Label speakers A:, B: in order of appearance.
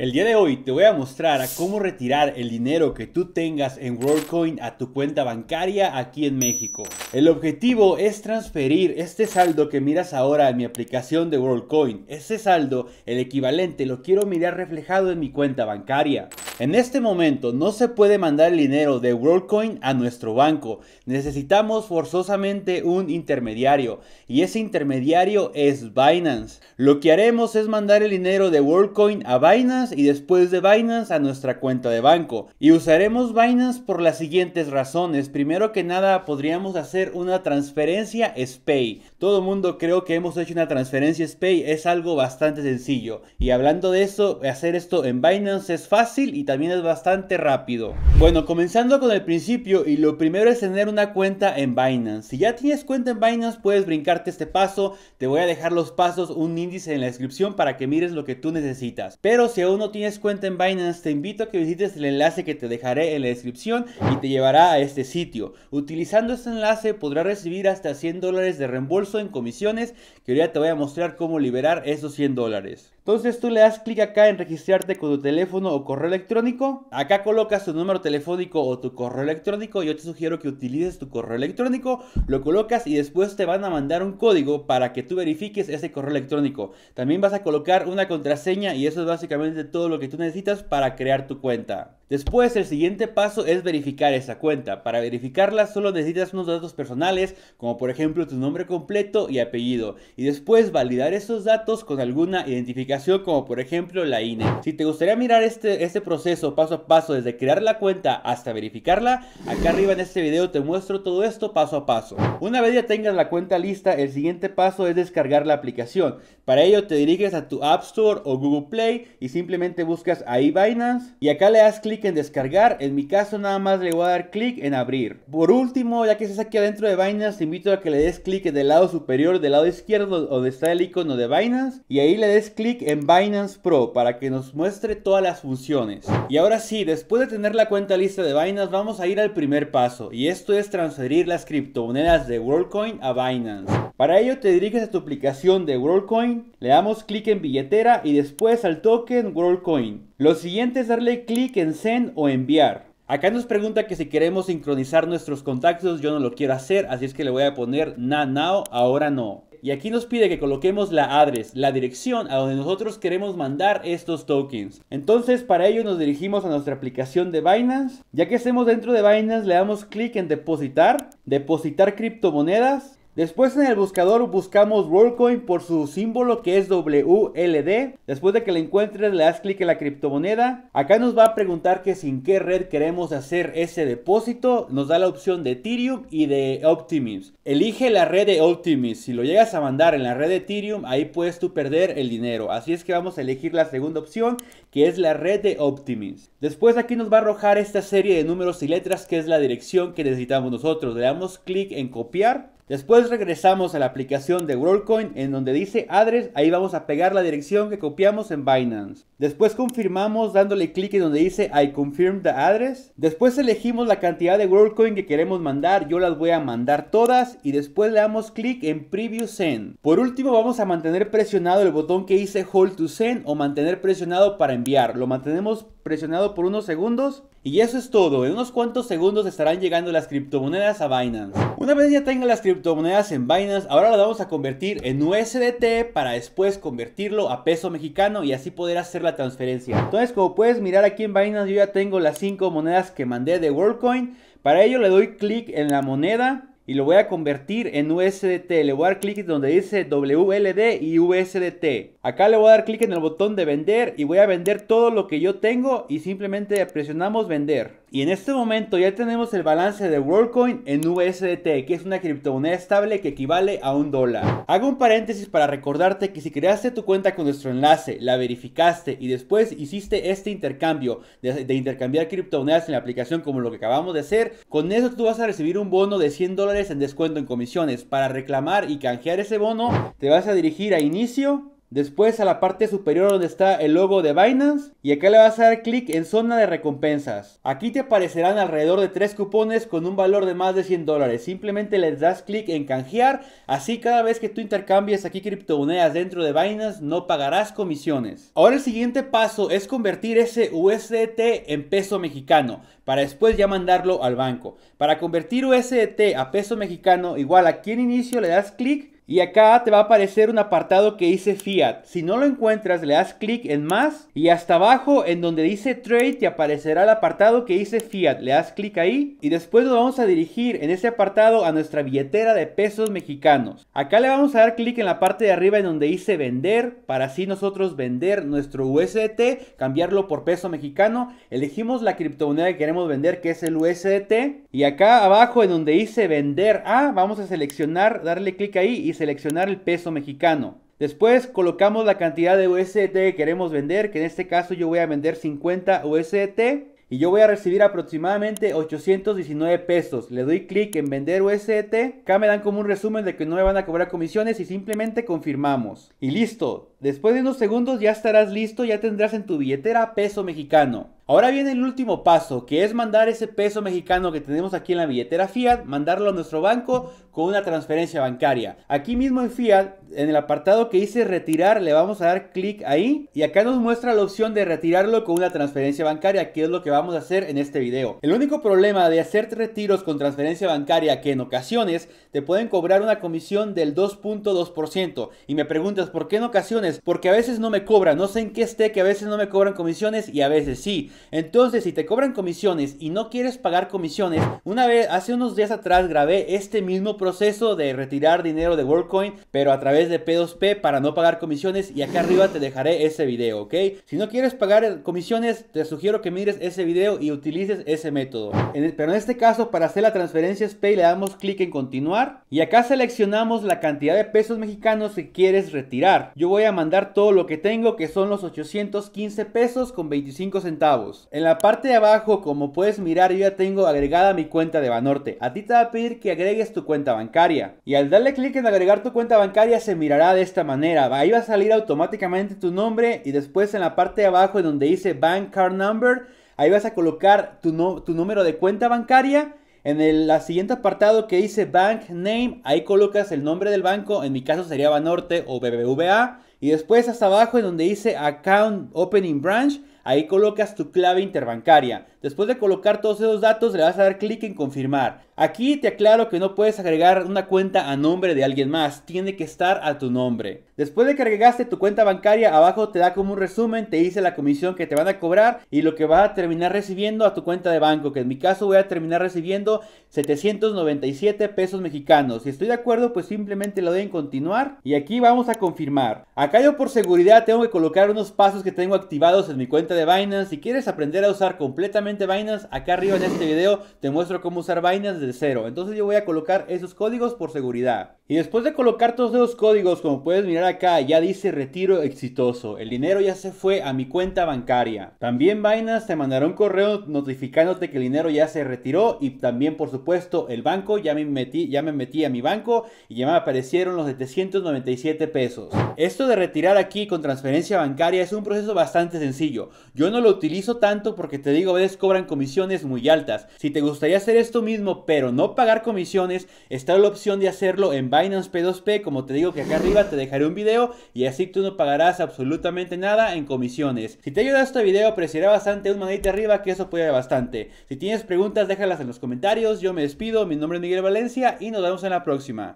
A: El día de hoy te voy a mostrar a cómo retirar el dinero que tú tengas en WorldCoin a tu cuenta bancaria aquí en México. El objetivo es transferir este saldo que miras ahora en mi aplicación de WorldCoin. Este saldo, el equivalente, lo quiero mirar reflejado en mi cuenta bancaria. En este momento no se puede mandar el dinero de WorldCoin a nuestro banco. Necesitamos forzosamente un intermediario y ese intermediario es Binance. Lo que haremos es mandar el dinero de WorldCoin a Binance y después de Binance a nuestra cuenta de banco. Y usaremos Binance por las siguientes razones. Primero que nada podríamos hacer una transferencia SPAY. Todo el mundo creo que hemos hecho una transferencia SPAY. Es algo bastante sencillo. Y hablando de eso, hacer esto en Binance es fácil y también es bastante rápido. Bueno, comenzando con el principio y lo primero es tener una cuenta en Binance. Si ya tienes cuenta en Binance puedes brincarte este paso, te voy a dejar los pasos, un índice en la descripción para que mires lo que tú necesitas. Pero si aún no tienes cuenta en Binance, te invito a que visites el enlace que te dejaré en la descripción y te llevará a este sitio. Utilizando este enlace podrás recibir hasta 100 dólares de reembolso en comisiones que ya te voy a mostrar cómo liberar esos 100 dólares. Entonces tú le das clic acá en registrarte con tu teléfono o correo electrónico. Acá colocas tu número telefónico o tu correo electrónico. Yo te sugiero que utilices tu correo electrónico, lo colocas y después te van a mandar un código para que tú verifiques ese correo electrónico. También vas a colocar una contraseña y eso es básicamente todo lo que tú necesitas para crear tu cuenta. Después, el siguiente paso es verificar esa cuenta. Para verificarla solo necesitas unos datos personales, como por ejemplo tu nombre completo y apellido, y después validar esos datos con alguna identificación, como por ejemplo la INE. Si te gustaría mirar este, este, proceso paso a paso desde crear la cuenta hasta verificarla, acá arriba en este video te muestro todo esto paso a paso. Una vez ya tengas la cuenta lista, el siguiente paso es descargar la aplicación. Para ello te diriges a tu App Store o Google Play y simplemente buscas ahí Binance y acá le das clic en descargar, en mi caso nada más le voy a dar clic en abrir. Por último, ya que estás aquí adentro de Binance, te invito a que le des clic del lado superior, del lado izquierdo donde está el icono de Binance y ahí le des clic en Binance Pro para que nos muestre todas las funciones. Y ahora sí, después de tener la cuenta lista de Binance, vamos a ir al primer paso y esto es transferir las criptomonedas de WorldCoin a Binance. Para ello te diriges a tu aplicación de WorldCoin, le damos clic en billetera y después al token WorldCoin. Lo siguiente es darle clic en Send o Enviar. Acá nos pregunta que si queremos sincronizar nuestros contactos, yo no lo quiero hacer, así es que le voy a poner na now, ahora no. Y aquí nos pide que coloquemos la address, la dirección a donde nosotros queremos mandar estos tokens. Entonces para ello nos dirigimos a nuestra aplicación de Binance. Ya que estemos dentro de Binance le damos clic en depositar, depositar criptomonedas Después en el buscador buscamos WorldCoin por su símbolo que es WLD. Después de que la encuentres le das clic en la criptomoneda. Acá nos va a preguntar que sin qué red queremos hacer ese depósito. Nos da la opción de Ethereum y de Optimism. Elige la red de Optimism. Si lo llegas a mandar en la red de Ethereum, ahí puedes tú perder el dinero. Así es que vamos a elegir la segunda opción que es la red de Optimism. Después aquí nos va a arrojar esta serie de números y letras que es la dirección que necesitamos nosotros. Le damos clic en copiar. Después regresamos a la aplicación de WorldCoin en donde dice address, ahí vamos a pegar la dirección que copiamos en Binance. Después confirmamos dándole clic en donde dice I confirm the address. Después elegimos la cantidad de WorldCoin que queremos mandar, yo las voy a mandar todas y después le damos clic en Preview Send. Por último vamos a mantener presionado el botón que dice Hold to Send o mantener presionado para enviar. Lo mantenemos presionado por unos segundos. Y eso es todo, en unos cuantos segundos estarán llegando las criptomonedas a Binance. Una vez ya tenga las criptomonedas en Binance, ahora las vamos a convertir en USDT para después convertirlo a peso mexicano y así poder hacer la transferencia. Entonces como puedes mirar aquí en Binance yo ya tengo las 5 monedas que mandé de WorldCoin. Para ello le doy clic en la moneda y lo voy a convertir en USDT. Le voy a dar clic donde dice WLD y USDT. Acá le voy a dar clic en el botón de vender y voy a vender todo lo que yo tengo y simplemente presionamos vender. Y en este momento ya tenemos el balance de WorldCoin en USDT, que es una criptomoneda estable que equivale a un dólar. Hago un paréntesis para recordarte que si creaste tu cuenta con nuestro enlace, la verificaste y después hiciste este intercambio de, intercambiar criptomonedas en la aplicación como lo que acabamos de hacer, con eso tú vas a recibir un bono de 100 dólares en descuento en comisiones. Para reclamar y canjear ese bono, te vas a dirigir a inicio Después a la parte superior donde está el logo de Binance y acá le vas a dar clic en zona de recompensas. Aquí te aparecerán alrededor de 3 cupones con un valor de más de 100 dólares. Simplemente le das clic en canjear. Así cada vez que tú intercambies aquí criptomonedas dentro de Binance no pagarás comisiones. Ahora el siguiente paso es convertir ese USDT en peso mexicano para después ya mandarlo al banco. Para convertir USDT a peso mexicano igual aquí en inicio le das clic y acá te va a aparecer un apartado que dice Fiat. Si no lo encuentras, le das clic en más y hasta abajo en donde dice Trade te aparecerá el apartado que dice Fiat. Le das clic ahí y después nos vamos a dirigir en ese apartado a nuestra billetera de pesos mexicanos. Acá le vamos a dar clic en la parte de arriba en donde dice vender para así nosotros vender nuestro USDT, cambiarlo por peso mexicano. Elegimos la criptomoneda que queremos vender que es el USDT y acá abajo en donde dice vender a, vamos a seleccionar, darle clic ahí y seleccionar el peso mexicano. Después colocamos la cantidad de USDT que queremos vender, que en este caso yo voy a vender 50 USDT y yo voy a recibir aproximadamente 819 pesos. Le doy clic en vender USDT. Acá me dan como un resumen de que no me van a cobrar comisiones y simplemente confirmamos. Y listo. Después de unos segundos ya estarás listo, ya tendrás en tu billetera peso mexicano. Ahora viene el último paso, que es mandar ese peso mexicano que tenemos aquí en la billetera Fiat, mandarlo a nuestro banco con una transferencia bancaria. Aquí mismo en Fiat, en el apartado que dice retirar, le vamos a dar clic ahí y acá nos muestra la opción de retirarlo con una transferencia bancaria, que es lo que vamos a hacer en este video. El único problema de hacer retiros con transferencia bancaria que en ocasiones te pueden cobrar una comisión del 2.2% y me preguntas por qué en ocasiones, porque a veces no me cobran, no sé en qué esté que a veces no me cobran comisiones y a veces sí. Entonces, si te cobran comisiones y no quieres pagar comisiones, una vez, hace unos días atrás grabé este mismo proceso de retirar dinero de WorldCoin, pero a través de P2P para no pagar comisiones y acá arriba te dejaré ese video, ¿ok? Si no quieres pagar comisiones, te sugiero que mires ese video y utilices ese método. pero en este caso, para hacer la transferencia SPAY le damos clic en continuar y acá seleccionamos la cantidad de pesos mexicanos que quieres retirar. Yo voy a mandar todo lo que tengo, que son los 815 pesos con 25 centavos. En la parte de abajo, como puedes mirar, yo ya tengo agregada mi cuenta de Banorte. A ti te va a pedir que agregues tu cuenta bancaria. Y al darle clic en agregar tu cuenta bancaria, se mirará de esta manera. Ahí va a salir automáticamente tu nombre y después en la parte de abajo, en donde dice Bank Card Number, ahí vas a colocar tu, número de cuenta bancaria. En el siguiente apartado que dice Bank Name, ahí colocas el nombre del banco, en mi caso sería Banorte o BBVA. Y después hasta abajo en donde dice Account Opening Branch, Ahí colocas tu clave interbancaria. Después de colocar todos esos datos, le vas a dar clic en confirmar. Aquí te aclaro que no puedes agregar una cuenta a nombre de alguien más, tiene que estar a tu nombre. Después de que agregaste tu cuenta bancaria, abajo te da como un resumen, te dice la comisión que te van a cobrar y lo que vas a terminar recibiendo a tu cuenta de banco, que en mi caso voy a terminar recibiendo 797 pesos mexicanos. Si estoy de acuerdo, pues simplemente lo doy en continuar y aquí vamos a confirmar. Acá yo por seguridad tengo que colocar unos pasos que tengo activados en mi cuenta de Binance. Si quieres aprender a usar completamente Binance, acá arriba en este video te muestro cómo usar Binance de cero. Entonces yo voy a colocar esos códigos por seguridad. Y después de colocar todos esos códigos, como puedes mirar acá, ya dice retiro exitoso. El dinero ya se fue a mi cuenta bancaria. También Binance te mandará un correo notificándote que el dinero ya se retiró y también por supuesto el banco, ya me metí, ya me metí a mi banco y ya me aparecieron los 797 pesos. Esto de retirar aquí con transferencia bancaria es un proceso bastante sencillo. Yo no lo utilizo tanto porque te digo, ves cobran comisiones muy altas. Si te gustaría hacer esto mismo pero no pagar comisiones, está la opción de hacerlo en Binance P2P, como te digo que acá arriba te dejaré un video y así tú no pagarás absolutamente nada en comisiones. Si te ayuda este video, apreciará bastante un manito arriba que eso apoya bastante. Si tienes preguntas, déjalas en los comentarios. Yo me despido, mi nombre es Miguel Valencia y nos vemos en la próxima.